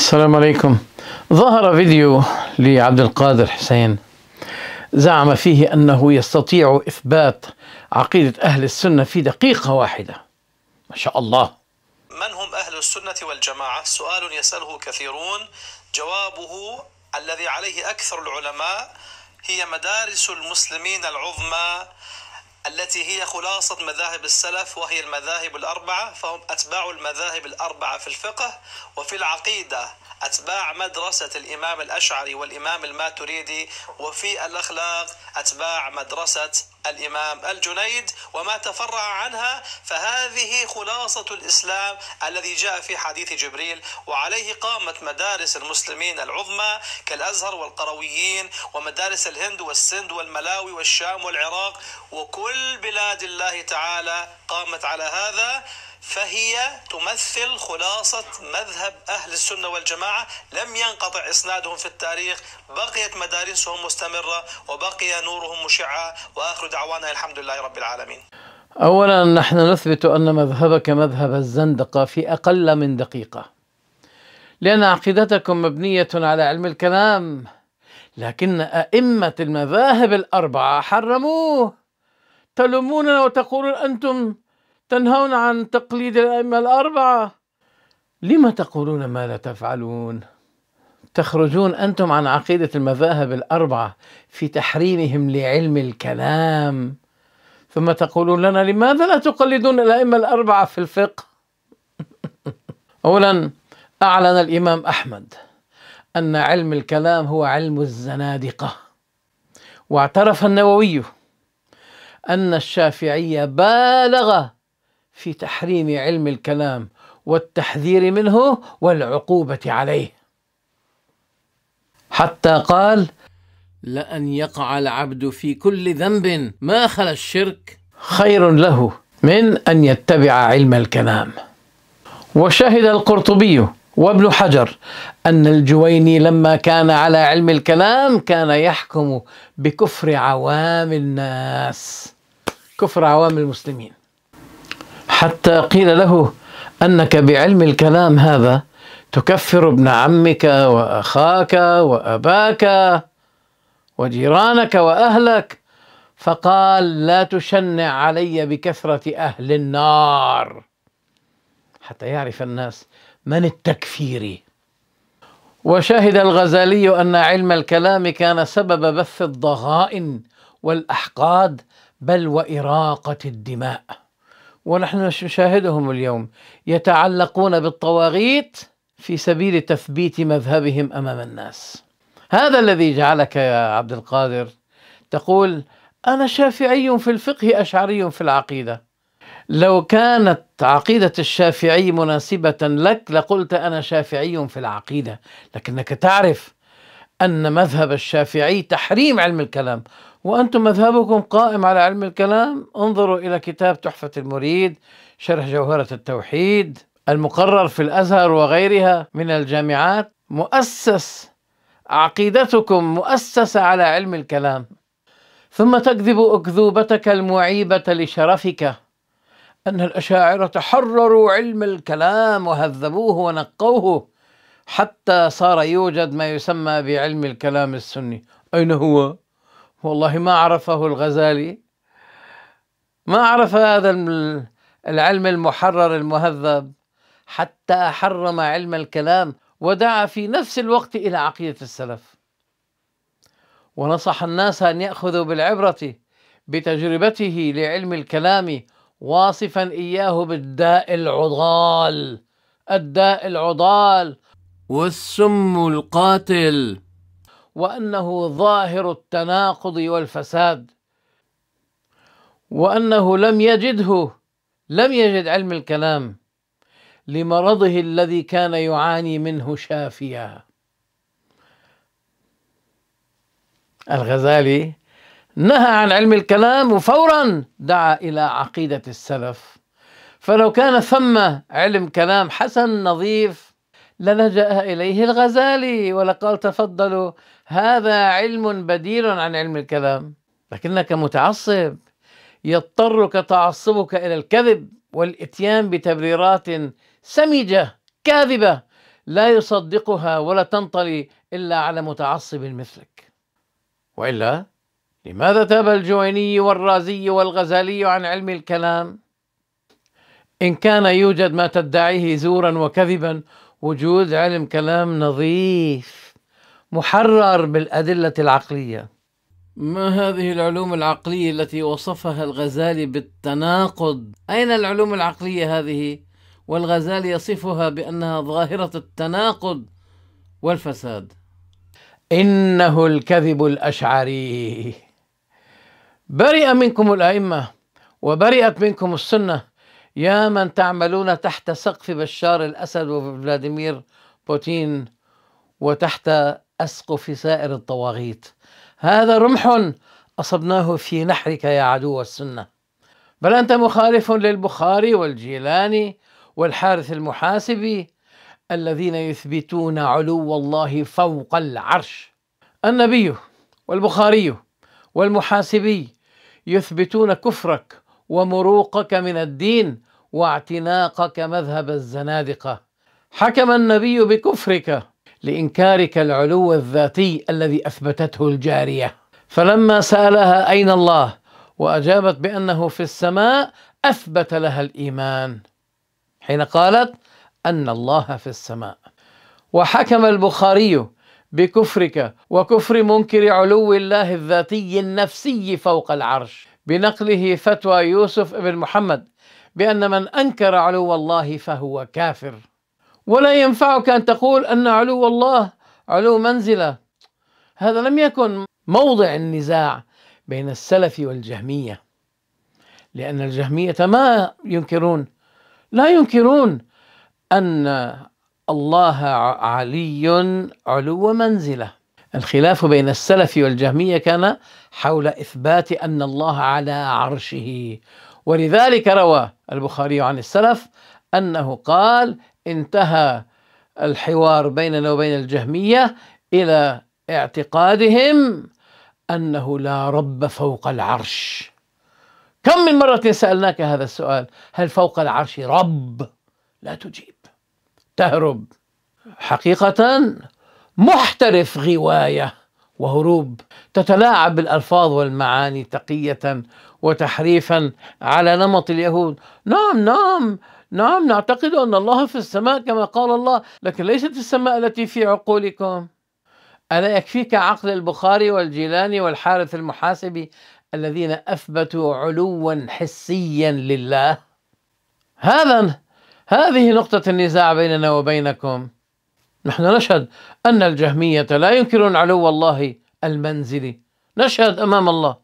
السلام عليكم ظهر فيديو لعبد القادر حسين زعم فيه انه يستطيع اثبات عقيده اهل السنه في دقيقه واحده ما شاء الله من هم اهل السنه والجماعه سؤال يساله كثيرون جوابه الذي عليه اكثر العلماء هي مدارس المسلمين العظمى التي هي خلاصة مذاهب السلف وهي المذاهب الأربعة فهم أتباع المذاهب الأربعة في الفقه وفي العقيدة أتباع مدرسة الإمام الأشعري والإمام الماتريدي وفي الأخلاق أتباع مدرسة الإمام الجنيد وما تفرع عنها فهذه خلاصة الإسلام الذي جاء في حديث جبريل وعليه قامت مدارس المسلمين العظمى كالأزهر والقرويين ومدارس الهند والسند والملاوي والشام والعراق وكل بلاد الله تعالى قامت على هذا فهي تمثل خلاصة مذهب أهل السنة والجماعة لم ينقطع إسنادهم في التاريخ بقيت مدارسهم مستمرة وبقي نورهم مشعا وآخر دعوانا الحمد لله رب العالمين أولا نحن نثبت أن مذهبك مذهب الزندقة في أقل من دقيقة لأن عقيدتكم مبنية على علم الكلام لكن أئمة المذاهب الأربعة حرموه تلوموننا وتقولون أنتم تنهون عن تقليد الأئمة الأربعة لما تقولون ما لا تفعلون تخرجون أنتم عن عقيدة المذاهب الأربعة في تحريمهم لعلم الكلام ثم تقولون لنا لماذا لا تقلدون الأئمة الأربعة في الفقه أولا أعلن الإمام أحمد أن علم الكلام هو علم الزنادقة واعترف النووي أن الشافعية بالغ في تحريم علم الكلام والتحذير منه والعقوبة عليه حتى قال لأن يقع العبد في كل ذنب ما خلا الشرك خير له من أن يتبع علم الكلام وشهد القرطبي وابن حجر أن الجويني لما كان على علم الكلام كان يحكم بكفر عوام الناس كفر عوام المسلمين حتى قيل له أنك بعلم الكلام هذا تكفر ابن عمك وأخاك وأباك وجيرانك وأهلك فقال لا تشنع علي بكثرة أهل النار حتى يعرف الناس من التكفيري وشهد الغزالي أن علم الكلام كان سبب بث الضغائن والأحقاد بل وإراقة الدماء ونحن نشاهدهم اليوم يتعلقون بالطواغيت في سبيل تثبيت مذهبهم امام الناس هذا الذي جعلك يا عبد القادر تقول انا شافعي في الفقه اشعري في العقيده لو كانت عقيده الشافعي مناسبه لك لقلت انا شافعي في العقيده لكنك تعرف ان مذهب الشافعي تحريم علم الكلام وأنتم مذهبكم قائم على علم الكلام انظروا إلى كتاب تحفة المريد شرح جوهرة التوحيد المقرر في الأزهر وغيرها من الجامعات مؤسس عقيدتكم مؤسسة على علم الكلام ثم تكذب أكذوبتك المعيبة لشرفك أن الأشاعرة حرروا علم الكلام وهذبوه ونقوه حتى صار يوجد ما يسمى بعلم الكلام السني أين هو؟ والله ما عرفه الغزالي ما عرف هذا العلم المحرر المهذب حتى حرم علم الكلام ودعا في نفس الوقت الى عقيده السلف ونصح الناس ان ياخذوا بالعبره بتجربته لعلم الكلام واصفا اياه بالداء العضال الداء العضال والسم القاتل وانه ظاهر التناقض والفساد وانه لم يجده لم يجد علم الكلام لمرضه الذي كان يعاني منه شافيا الغزالي نهى عن علم الكلام وفورا دعا الى عقيده السلف فلو كان ثم علم كلام حسن نظيف للجأ إليه الغزالي ولقال تفضلوا هذا علم بديل عن علم الكلام لكنك متعصب يضطرك تعصبك إلى الكذب والإتيان بتبريرات سمجة كاذبة لا يصدقها ولا تنطلي إلا على متعصب مثلك وإلا لماذا تاب الجويني والرازي والغزالي عن علم الكلام؟ إن كان يوجد ما تدعيه زورا وكذبا وجود علم كلام نظيف محرر بالأدلة العقلية ما هذه العلوم العقلية التي وصفها الغزالي بالتناقض أين العلوم العقلية هذه والغزالي يصفها بأنها ظاهرة التناقض والفساد إنه الكذب الأشعري برئ منكم الأئمة وبرئت منكم السنة يا من تعملون تحت سقف بشار الأسد وفلاديمير بوتين وتحت أسقف سائر الطواغيت هذا رمح أصبناه في نحرك يا عدو السنة بل أنت مخالف للبخاري والجيلاني والحارث المحاسبي الذين يثبتون علو الله فوق العرش النبي والبخاري والمحاسبي يثبتون كفرك ومروقك من الدين واعتناقك مذهب الزنادقه حكم النبي بكفرك لانكارك العلو الذاتي الذي اثبتته الجاريه فلما سالها اين الله واجابت بانه في السماء اثبت لها الايمان حين قالت ان الله في السماء وحكم البخاري بكفرك وكفر منكر علو الله الذاتي النفسي فوق العرش بنقله فتوى يوسف بن محمد بأن من أنكر علو الله فهو كافر ولا ينفعك أن تقول أن علو الله علو منزلة هذا لم يكن موضع النزاع بين السلف والجهمية لأن الجهمية ما ينكرون لا ينكرون أن الله علي علو منزله الخلاف بين السلف والجهمية كان حول إثبات أن الله على عرشه ولذلك روى البخاري عن السلف أنه قال انتهى الحوار بيننا وبين الجهمية إلى اعتقادهم أنه لا رب فوق العرش كم من مرة سألناك هذا السؤال هل فوق العرش رب لا تجيب تهرب حقيقة محترف غواية وهروب تتلاعب بالألفاظ والمعاني تقية وتحريفا على نمط اليهود نعم نعم نعم نعتقد أن الله في السماء كما قال الله لكن ليست السماء التي في عقولكم ألا يكفيك عقل البخاري والجيلاني والحارث المحاسبي الذين أثبتوا علوا حسيا لله هذا هذه نقطة النزاع بيننا وبينكم نحن نشهد أن الجهمية لا ينكرون علو الله المنزلي نشهد أمام الله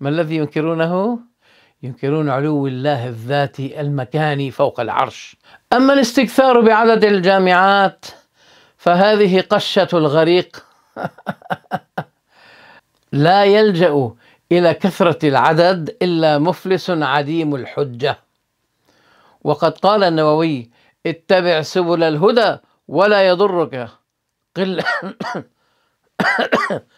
ما الذي ينكرونه؟ ينكرون علو الله الذاتي المكاني فوق العرش أما الاستكثار بعدد الجامعات فهذه قشة الغريق لا يلجأ إلى كثرة العدد إلا مفلس عديم الحجة وقد قال النووي اتبع سبل الهدى ولا يضرك قلة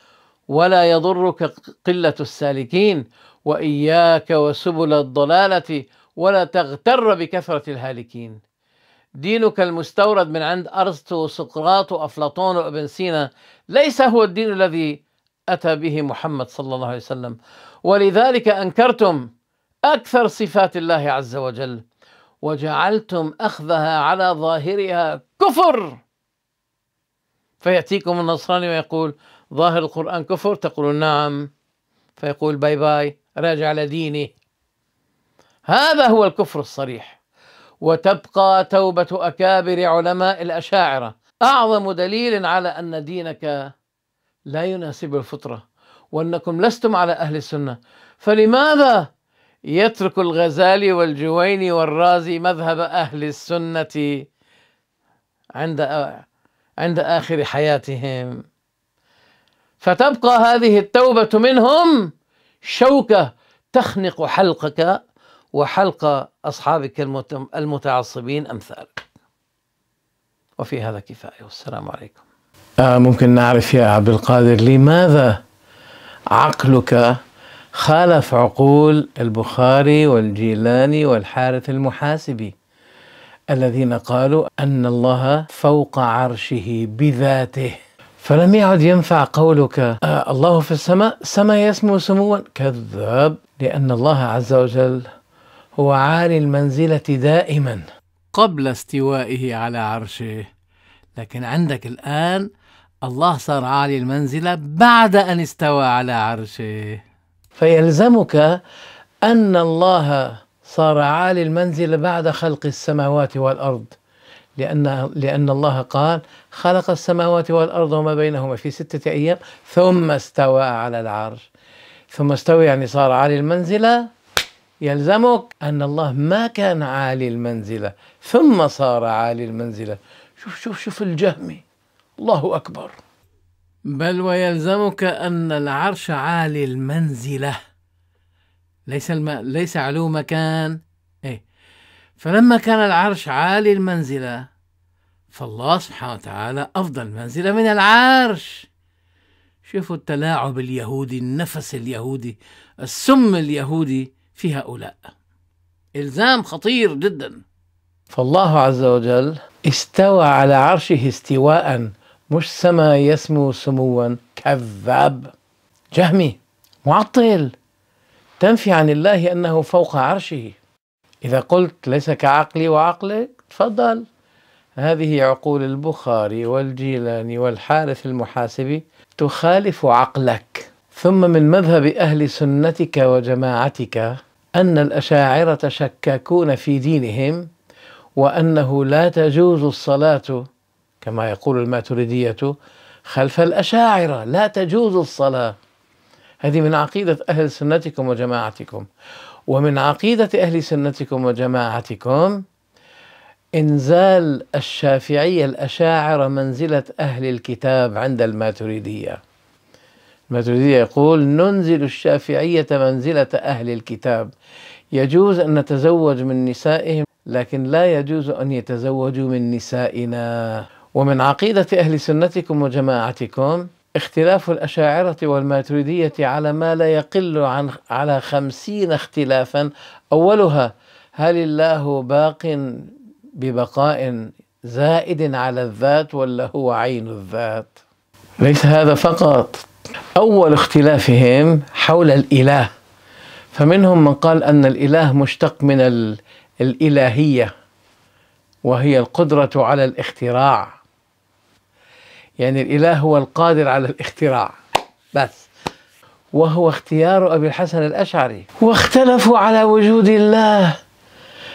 ولا يضرك قلة السالكين وإياك وسبل الضلالة ولا تغتر بكثرة الهالكين دينك المستورد من عند أرسطو وسقراط وأفلاطون وابن سينا ليس هو الدين الذي أتى به محمد صلى الله عليه وسلم ولذلك أنكرتم أكثر صفات الله عز وجل وجعلتم أخذها على ظاهرها كفر فيأتيكم النصراني ويقول ظاهر القرآن كفر تقول نعم فيقول باي باي راجع على ديني هذا هو الكفر الصريح وتبقى توبة أكابر علماء الأشاعرة أعظم دليل على أن دينك لا يناسب الفطرة وأنكم لستم على أهل السنة فلماذا يترك الغزالي والجويني والرازي مذهب أهل السنة عند عند آخر حياتهم فتبقى هذه التوبة منهم شوكة تخنق حلقك وحلق أصحابك المتعصبين أمثالك وفي هذا كفاية والسلام عليكم آه ممكن نعرف يا عبد القادر لماذا عقلك خالف عقول البخاري والجيلاني والحارث المحاسبي الذين قالوا ان الله فوق عرشه بذاته فلم يعد ينفع قولك آه، الله في السماء سما يسمو سموا كذاب لان الله عز وجل هو عالي المنزله دائما قبل استوائه على عرشه لكن عندك الان الله صار عالي المنزله بعد ان استوى على عرشه فيلزمك ان الله صار عالي المنزلة بعد خلق السماوات والأرض لأن لأن الله قال خلق السماوات والأرض وما بينهما في ستة أيام ثم استوى على العرش ثم استوى يعني صار عالي المنزلة يلزمك أن الله ما كان عالي المنزلة ثم صار عالي المنزلة شوف شوف شوف الجهمي الله أكبر بل ويلزمك أن العرش عالي المنزله ليس الم... ليس علو مكان إيه فلما كان العرش عالي المنزلة فالله سبحانه وتعالى أفضل منزلة من العرش شوفوا التلاعب اليهودي النفس اليهودي السم اليهودي في هؤلاء إلزام خطير جدا فالله عز وجل استوى على عرشه استواء مش سما يسمو سموا كذاب جهمي معطل تنفي عن الله أنه فوق عرشه إذا قلت ليس كعقلي وعقلك تفضل هذه عقول البخاري والجيلاني والحارث المحاسبي تخالف عقلك ثم من مذهب أهل سنتك وجماعتك أن الأشاعرة شكاكون في دينهم وأنه لا تجوز الصلاة كما يقول الماتريدية خلف الأشاعرة لا تجوز الصلاة هذه من عقيدة أهل سنتكم وجماعتكم ومن عقيدة أهل سنتكم وجماعتكم إنزال الشافعية الأشاعرة منزلة أهل الكتاب عند الماتريدية الماتريدية يقول ننزل الشافعية منزلة أهل الكتاب يجوز أن نتزوج من نسائهم لكن لا يجوز أن يتزوجوا من نسائنا ومن عقيدة أهل سنتكم وجماعتكم اختلاف الأشاعرة والماتريدية على ما لا يقل عن على خمسين اختلافا أولها هل الله باق ببقاء زائد على الذات ولا هو عين الذات ليس هذا فقط أول اختلافهم حول الإله فمنهم من قال أن الإله مشتق من الإلهية وهي القدرة على الاختراع يعني الإله هو القادر على الاختراع بس وهو اختيار أبي الحسن الأشعري واختلفوا على وجود الله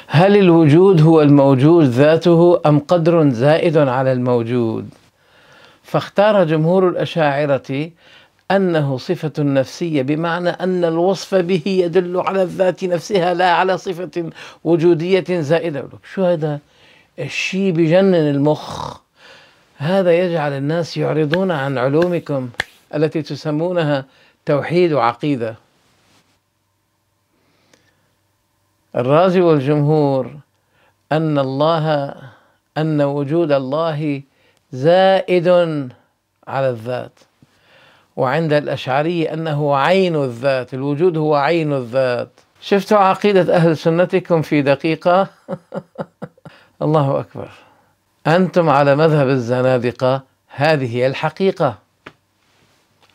هل الوجود هو الموجود ذاته أم قدر زائد على الموجود فاختار جمهور الأشاعرة أنه صفة نفسية بمعنى أن الوصف به يدل على الذات نفسها لا على صفة وجودية زائدة شو هذا الشيء بجنن المخ هذا يجعل الناس يعرضون عن علومكم التي تسمونها توحيد وعقيده الرازي والجمهور ان الله ان وجود الله زائد على الذات وعند الاشعري انه عين الذات الوجود هو عين الذات شفتوا عقيده اهل سنتكم في دقيقه الله اكبر أنتم على مذهب الزنادقة هذه هي الحقيقة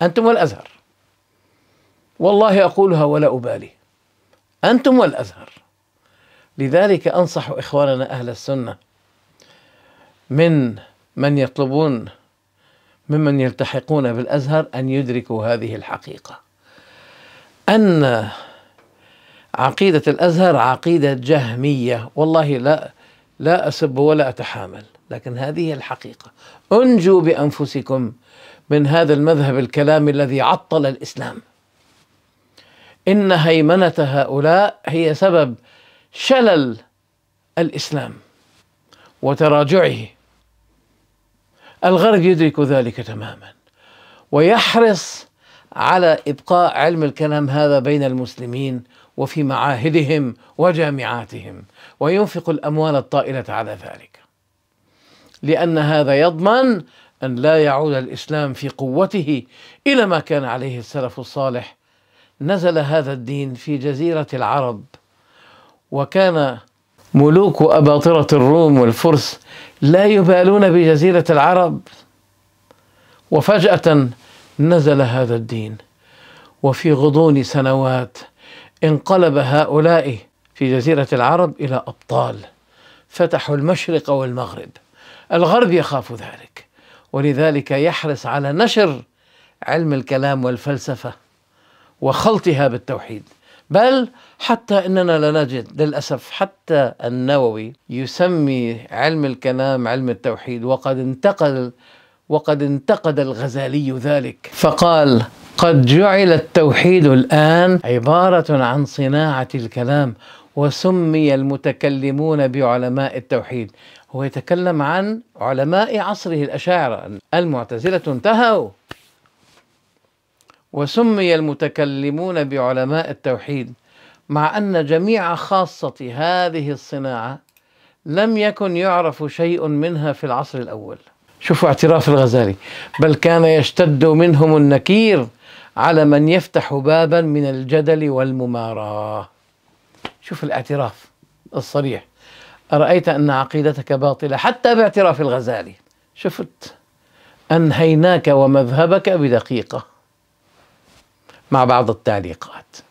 أنتم والأزهر والله أقولها ولا أبالي أنتم والأزهر لذلك أنصح إخواننا أهل السنة من من يطلبون ممن يلتحقون بالأزهر أن يدركوا هذه الحقيقة أن عقيدة الأزهر عقيدة جهمية والله لا لا أسب ولا أتحامل لكن هذه الحقيقة انجوا بأنفسكم من هذا المذهب الكلامي الذي عطل الإسلام إن هيمنة هؤلاء هي سبب شلل الإسلام وتراجعه الغرب يدرك ذلك تماما ويحرص على ابقاء علم الكلام هذا بين المسلمين وفي معاهدهم وجامعاتهم وينفق الاموال الطائله على ذلك لأن هذا يضمن أن لا يعود الإسلام في قوته إلى ما كان عليه السلف الصالح نزل هذا الدين في جزيرة العرب وكان ملوك أباطرة الروم والفرس لا يبالون بجزيرة العرب وفجأة نزل هذا الدين وفي غضون سنوات انقلب هؤلاء في جزيرة العرب إلى أبطال فتحوا المشرق والمغرب الغرب يخاف ذلك ولذلك يحرص على نشر علم الكلام والفلسفه وخلطها بالتوحيد بل حتى اننا لا نجد للاسف حتى النووي يسمي علم الكلام علم التوحيد وقد انتقل وقد انتقد الغزالي ذلك فقال قد جعل التوحيد الان عباره عن صناعه الكلام وسمي المتكلمون بعلماء التوحيد هو يتكلم عن علماء عصره الأشاعرة المعتزلة انتهوا وسمي المتكلمون بعلماء التوحيد مع أن جميع خاصة هذه الصناعة لم يكن يعرف شيء منها في العصر الأول شوفوا اعتراف الغزالي بل كان يشتد منهم النكير على من يفتح بابا من الجدل والمماراة شوف الاعتراف الصريح أرأيت أن عقيدتك باطلة حتى باعتراف الغزالي شفت أنهيناك ومذهبك بدقيقة مع بعض التعليقات